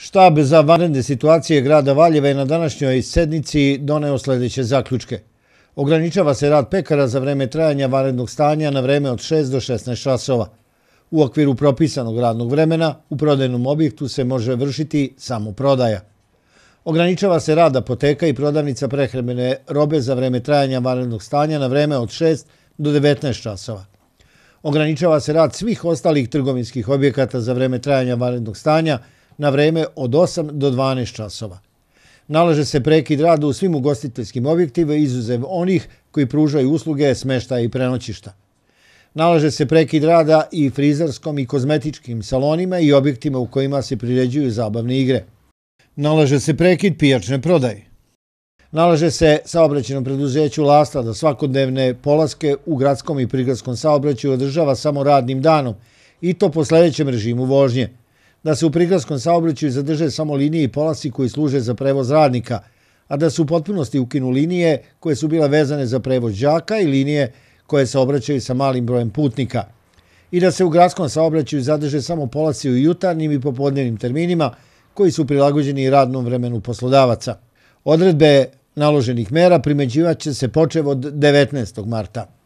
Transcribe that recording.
Štab za vanredne situacije grada Valjeva je na današnjoj sednici doneo sljedeće zaključke. Ograničava se rad pekara za vreme trajanja vanrednog stanja na vreme od 6 do 16 časova. U okviru propisanog radnog vremena u prodajnom objektu se može vršiti samo prodaja. Ograničava se rad apoteka i prodavnica prehrebene robe za vreme trajanja vanrednog stanja na vreme od 6 do 19 časova. Ograničava se rad svih ostalih trgovinskih objekata za vreme trajanja vanrednog stanja na vreme od 6 do 19 časova na vreme od 8 do 12 časova. Nalaže se prekid rada u svim ugostiteljskim objektive izuzev onih koji pružaju usluge smeštaja i prenoćišta. Nalaže se prekid rada i frizarskom i kozmetičkim salonima i objektima u kojima se priređuju zabavne igre. Nalaže se prekid pijačne prodaje. Nalaže se saobraćenom preduzeću Lasta da svakodnevne polaske u gradskom i prigradskom saobraću održava samo radnim danom i to po sljedećem režimu vožnje da se u prigradskom saobraćaju zadrže samo linije i polasi koji služe za prevoz radnika, a da se u potpunosti ukinu linije koje su bila vezane za prevoz džaka i linije koje se obraćaju sa malim brojem putnika. I da se u gradskom saobraćaju zadrže samo polasi u jutarnjim i popodnevnim terminima koji su prilagođeni radnom vremenu poslodavaca. Odredbe naloženih mera primeđivaće se počev od 19. marta.